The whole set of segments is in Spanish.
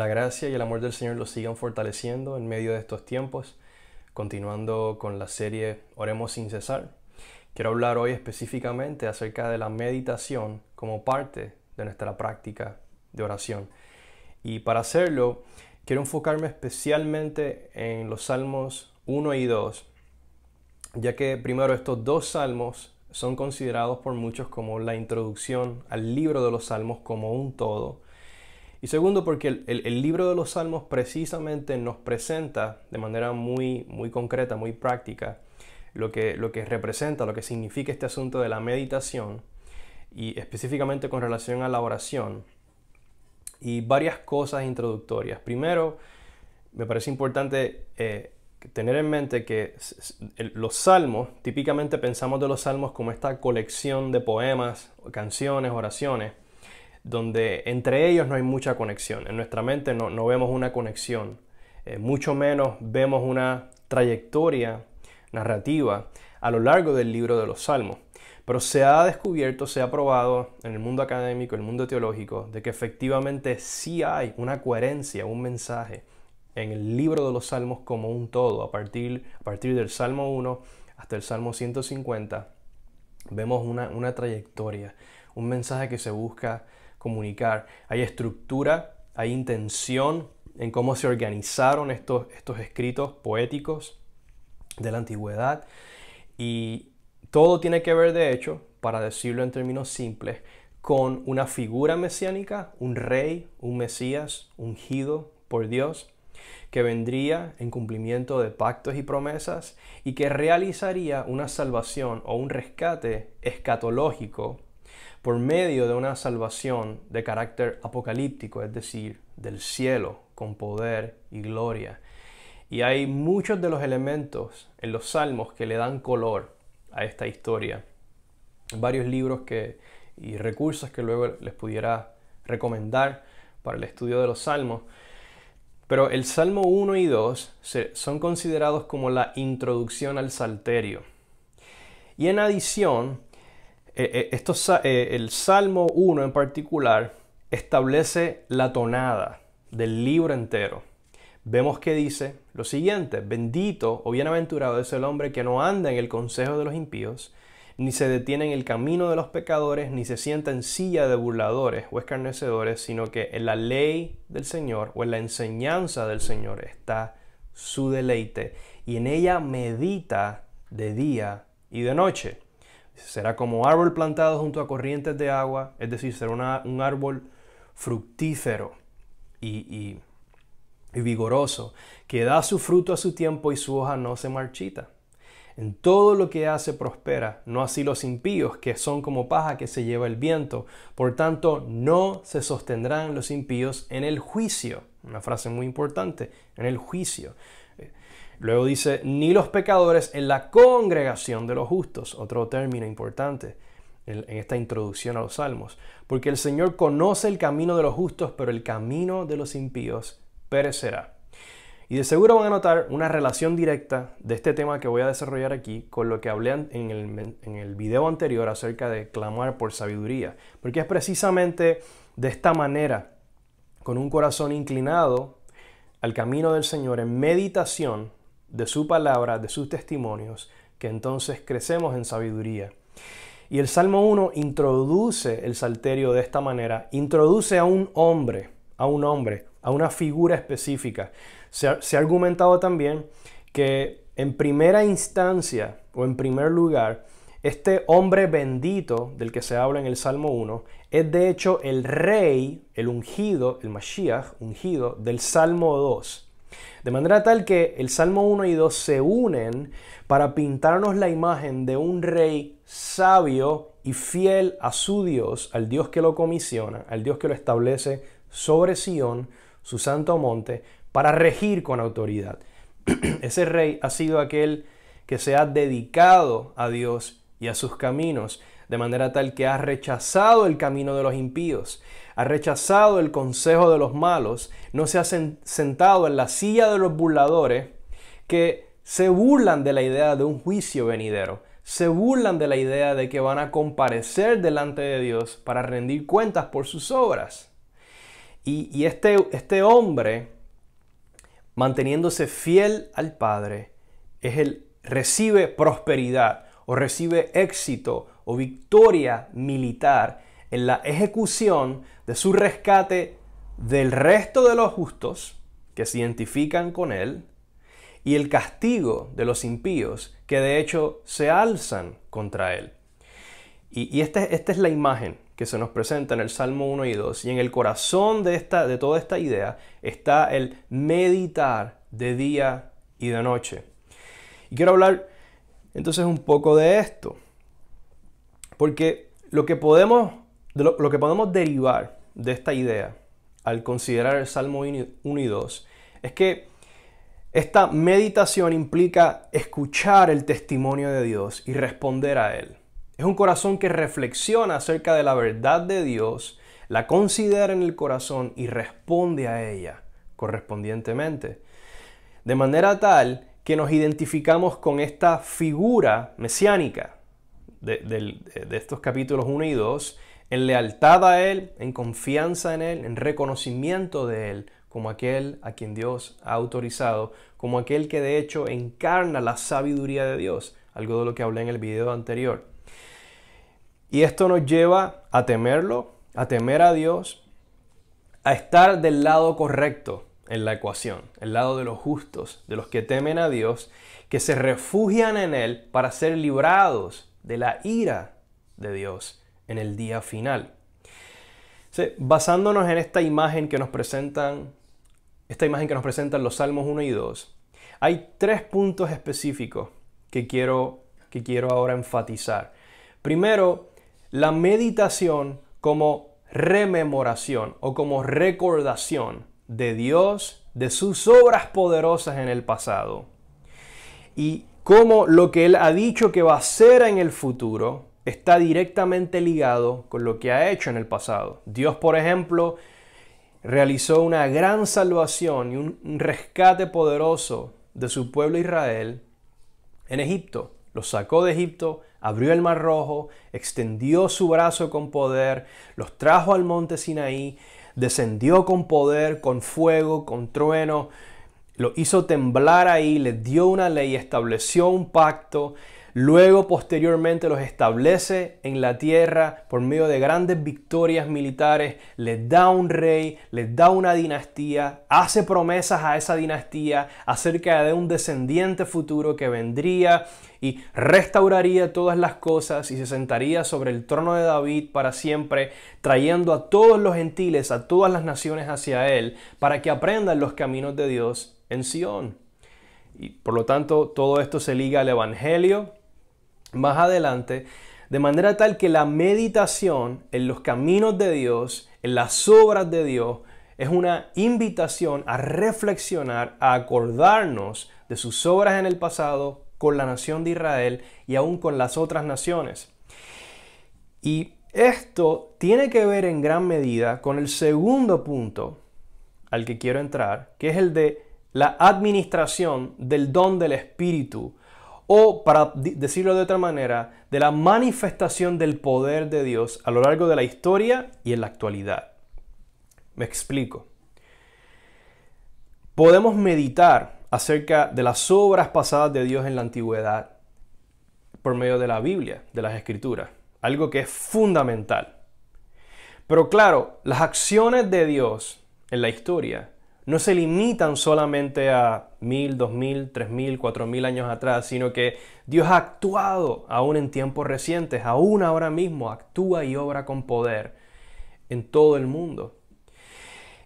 la gracia y el amor del Señor los sigan fortaleciendo en medio de estos tiempos. Continuando con la serie Oremos sin cesar, quiero hablar hoy específicamente acerca de la meditación como parte de nuestra práctica de oración. Y para hacerlo, quiero enfocarme especialmente en los salmos 1 y 2, ya que primero estos dos salmos son considerados por muchos como la introducción al libro de los salmos como un todo y segundo, porque el, libro de los Salmos precisamente nos presenta de manera muy, muy concreta, muy práctica, lo que, lo que representa, lo que significa este asunto de la meditación y específicamente con relación a la oración. Y varias cosas introductorias. Primero, me parece importante eh, tener en mente que los salmos, típicamente pensamos de los salmos como esta colección de poemas, canciones, oraciones, donde entre ellos no hay mucha conexión. En nuestra mente no, vemos una conexión, eh, mucho menos vemos una trayectoria narrativa a lo largo del libro de los Salmos. Pero se ha descubierto, se ha probado en el mundo académico, en el mundo teológico, de que efectivamente sí hay una coherencia, un mensaje en el libro de los Salmos como un todo, a partir, a partir del Salmo 1 hasta el Salmo 150, vemos una trayectoria, un mensaje que se busca comunicar. Hay estructura, hay intención en cómo se organizaron estos, estos escritos poéticos de la antigüedad. Y todo tiene que ver, de hecho, para decirlo en términos simples, con una figura mesiánica, un rey, un mesías, ungido por Dios, que vendría en cumplimiento de pactos y promesas y que realizaría una salvación o un rescate escatológico por medio de una salvación de carácter apocalíptico, es decir, del cielo, con poder y gloria. Y hay muchos de los elementos en los salmos que le dan color a esta historia. Varios libros que, y recursos que luego les pudiera recomendar para el estudio de los salmos. Pero el Salmo 1 y 2 son considerados como la introducción al Salterio. Y en adición, eh, eh, esto, eh, el Salmo 1 en particular establece la tonada del libro entero. Vemos que dice lo siguiente, bendito o bienaventurado es el hombre que no anda en el consejo de los impíos, ni se detiene en el camino de los pecadores, ni se sienta en silla de burladores o escarnecedores, sino que en la ley del Señor o en la enseñanza del Señor está su deleite, y en ella medita de día y de noche. Será como árbol plantado junto a corrientes de agua, es decir, será un árbol fructífero y vigoroso, que da su fruto a su tiempo y su hoja no se marchita. En todo lo que hace prospera, no así los impíos, que son como paja que se lleva el viento. Por tanto, no se sostendrán los impíos en el juicio. Una frase muy importante, en el juicio. Luego dice, ni los pecadores en la congregación de los justos, otro término importante en, esta introducción a los salmos, porque el Señor conoce el camino de los justos, pero el camino de los impíos perecerá. Y de seguro van a notar una relación directa de este tema que voy a desarrollar aquí con lo que hablé en el, en el, video anterior acerca de clamar por sabiduría. Porque es precisamente de esta manera, con un corazón inclinado al camino del Señor en meditación, de su palabra, de sus testimonios, que entonces crecemos en sabiduría. Y el Salmo 1 introduce el salterio de esta manera, introduce a un hombre, a un hombre, a una figura específica. Se ha, argumentado también que en primera instancia o en primer lugar, este hombre bendito del que se habla en el Salmo 1 es de hecho el rey, el ungido, el Mashiach, ungido del Salmo 2. De manera tal que el Salmo 1 y 2 se unen para pintarnos la imagen de un rey sabio y fiel a su Dios, al Dios que lo comisiona, al Dios que lo establece sobre Sión, su santo monte, para regir con autoridad. Ese rey ha sido aquel que se ha dedicado a Dios y a sus caminos, de manera tal que ha rechazado el camino de los impíos, ha rechazado el consejo de los malos, no se ha sentado en la silla de los burladores que se burlan de la idea de un juicio venidero, se burlan de la idea de que van a comparecer delante de Dios para rendir cuentas por sus obras. Y, este, este, hombre, manteniéndose fiel al Padre, es el, recibe prosperidad o recibe éxito o victoria militar en la ejecución de su rescate del resto de los justos que se identifican con él y el castigo de los impíos que de hecho se alzan contra él. Y, este, esta es la imagen que se nos presenta en el Salmo 1 y 2. Y en el corazón de, esta, de toda esta idea está el meditar de día y de noche. Y quiero hablar entonces un poco de esto. Porque lo que podemos lo, que podemos derivar de esta idea al considerar el Salmo 1 y 2 es que esta meditación implica escuchar el testimonio de Dios y responder a él. Es un corazón que reflexiona acerca de la verdad de Dios, la considera en el corazón y responde a ella correspondientemente. De manera tal que nos identificamos con esta figura mesiánica de estos capítulos 1 y 2 en lealtad a Él, en confianza en Él, en reconocimiento de Él como aquel a quien Dios ha autorizado, como aquel que de hecho encarna la sabiduría de Dios, algo de lo que hablé en el video anterior. Y esto nos lleva a temerlo, a temer a Dios, a estar del lado correcto en la ecuación, el lado de los justos, de los que temen a Dios, que se refugian en Él para ser librados de la ira de Dios en el día final. basándonos en esta imagen que nos presentan, esta imagen que nos presentan los Salmos 1 y 2, hay tres puntos específicos que quiero, que quiero ahora enfatizar. Primero, la meditación como rememoración o como recordación de Dios, de sus obras poderosas en el pasado. Y como lo que Él ha dicho que va a hacer en el futuro está directamente ligado con lo que ha hecho en el pasado. Dios, por ejemplo, realizó una gran salvación y un rescate poderoso de su pueblo Israel en Egipto. Los sacó de Egipto, abrió el mar rojo, extendió su brazo con poder, los trajo al monte Sinaí, descendió con poder, con fuego, con trueno, lo hizo temblar ahí, le dio una ley, estableció un pacto, Luego, posteriormente, los establece en la tierra por medio de grandes victorias militares, les da un rey, les da una dinastía, hace promesas a esa dinastía acerca de un descendiente futuro que vendría y restauraría todas las cosas y se sentaría sobre el trono de David para siempre, trayendo a todos los gentiles, a todas las naciones hacia él, para que aprendan los caminos de Dios en Sión. Y por lo tanto, todo esto se liga al Evangelio, más adelante, de manera tal que la meditación en los caminos de Dios, en las obras de Dios, es una invitación a reflexionar, a acordarnos de sus obras en el pasado con la nación de Israel y aún con las otras naciones. Y esto tiene que ver en gran medida con el segundo punto al que quiero entrar, que es el de la administración del don del Espíritu o, para decirlo de otra manera, de la manifestación del poder de Dios a lo largo de la historia y en la actualidad. Me explico. Podemos meditar acerca de las obras pasadas de Dios en la antigüedad por medio de la Biblia, de las Escrituras, algo que es fundamental. Pero claro, las acciones de Dios en la historia no se limitan solamente a mil, dos mil, tres mil, cuatro mil años atrás, sino que Dios ha actuado aún en tiempos recientes, aún ahora mismo, actúa y obra con poder en todo el mundo.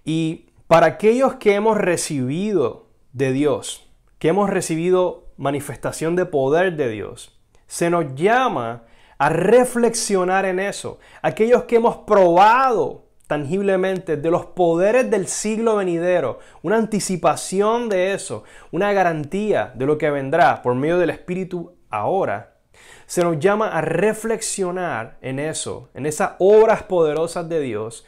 Y para aquellos que hemos recibido de Dios, que hemos recibido manifestación de poder de Dios, se nos llama a reflexionar en eso. Aquellos que hemos probado tangiblemente de los poderes del siglo venidero, una anticipación de eso, una garantía de lo que vendrá por medio del Espíritu ahora, se nos llama a reflexionar en eso, en esas obras poderosas de Dios,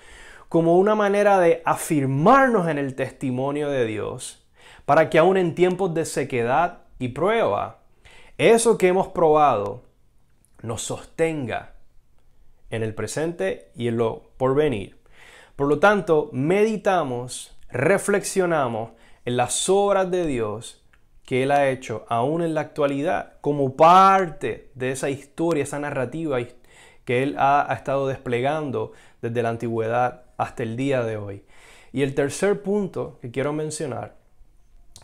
como una manera de afirmarnos en el testimonio de Dios, para que aún en tiempos de sequedad y prueba, eso que hemos probado nos sostenga en el presente y en lo porvenir. Por lo tanto, meditamos, reflexionamos en las obras de Dios que Él ha hecho aún en la actualidad, como parte de esa historia, esa narrativa que Él ha, estado desplegando desde la antigüedad hasta el día de hoy. Y el tercer punto que quiero mencionar,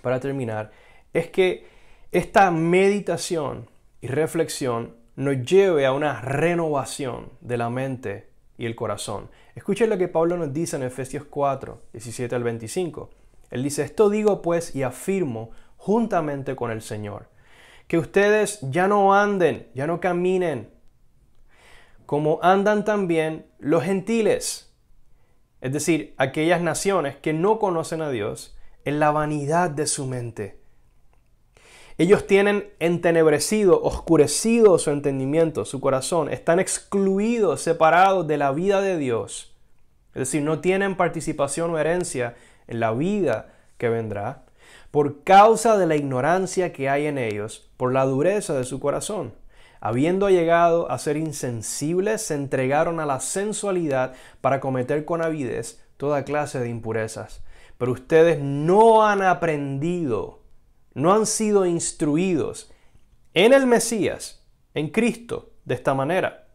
para terminar, es que esta meditación y reflexión nos lleve a una renovación de la mente y el corazón. Escuchen lo que Pablo nos dice en Efesios 4, 17 al 25. Él dice, esto digo pues y afirmo juntamente con el Señor, que ustedes ya no anden, ya no caminen, como andan también los gentiles, es decir, aquellas naciones que no conocen a Dios, en la vanidad de su mente ellos tienen entenebrecido, oscurecido su entendimiento, su corazón. Están excluidos, separados de la vida de Dios. Es decir, no tienen participación o herencia en la vida que vendrá por causa de la ignorancia que hay en ellos, por la dureza de su corazón. Habiendo llegado a ser insensibles, se entregaron a la sensualidad para cometer con avidez toda clase de impurezas. Pero ustedes no han aprendido no han sido instruidos en el Mesías, en Cristo, de esta manera.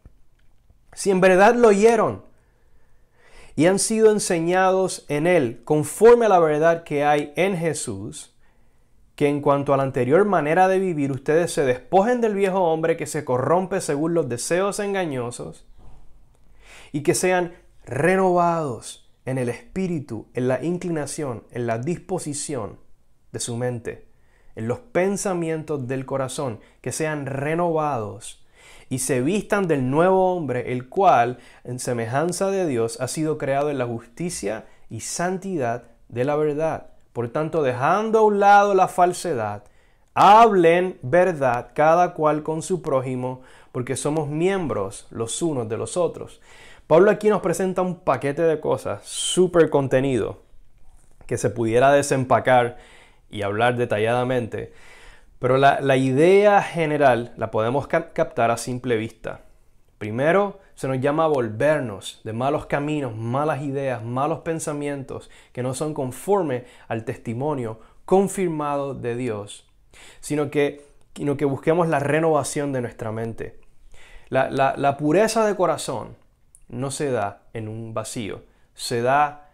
Si en verdad lo oyeron y han sido enseñados en Él conforme a la verdad que hay en Jesús, que en cuanto a la anterior manera de vivir ustedes se despojen del viejo hombre que se corrompe según los deseos engañosos y que sean renovados en el espíritu, en la inclinación, en la disposición de su mente en los pensamientos del corazón, que sean renovados y se vistan del nuevo hombre, el cual, en semejanza de Dios, ha sido creado en la justicia y santidad de la verdad. Por tanto, dejando a un lado la falsedad, hablen verdad cada cual con su prójimo, porque somos miembros los unos de los otros. Pablo aquí nos presenta un paquete de cosas, súper contenido, que se pudiera desempacar y hablar detalladamente, pero la, idea general la podemos captar a simple vista. Primero, se nos llama volvernos de malos caminos, malas ideas, malos pensamientos que no son conforme al testimonio confirmado de Dios, sino que, sino que busquemos la renovación de nuestra mente. la pureza de corazón no se da en un vacío, se da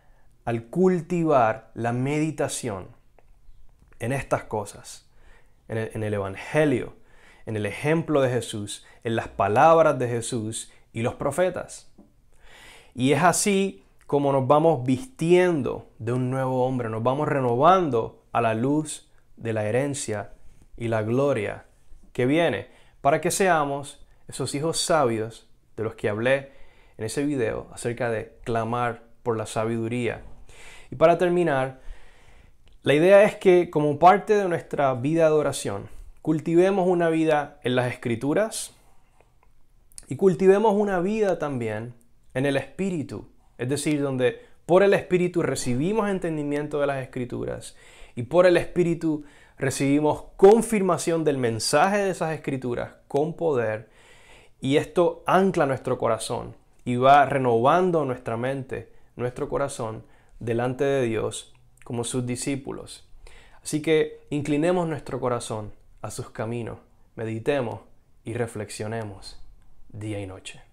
al cultivar la meditación en estas cosas, en el, Evangelio, en el ejemplo de Jesús, en las palabras de Jesús y los profetas. Y es así como nos vamos vistiendo de un nuevo hombre, nos vamos renovando a la luz de la herencia y la gloria que viene, para que seamos esos hijos sabios de los que hablé en ese video acerca de clamar por la sabiduría. Y para terminar, la idea es que como parte de nuestra vida de oración, cultivemos una vida en las escrituras y cultivemos una vida también en el espíritu, es decir, donde por el espíritu recibimos entendimiento de las escrituras y por el espíritu recibimos confirmación del mensaje de esas escrituras con poder y esto ancla nuestro corazón y va renovando nuestra mente, nuestro corazón delante de Dios como sus discípulos. Así que inclinemos nuestro corazón a sus caminos, meditemos y reflexionemos día y noche.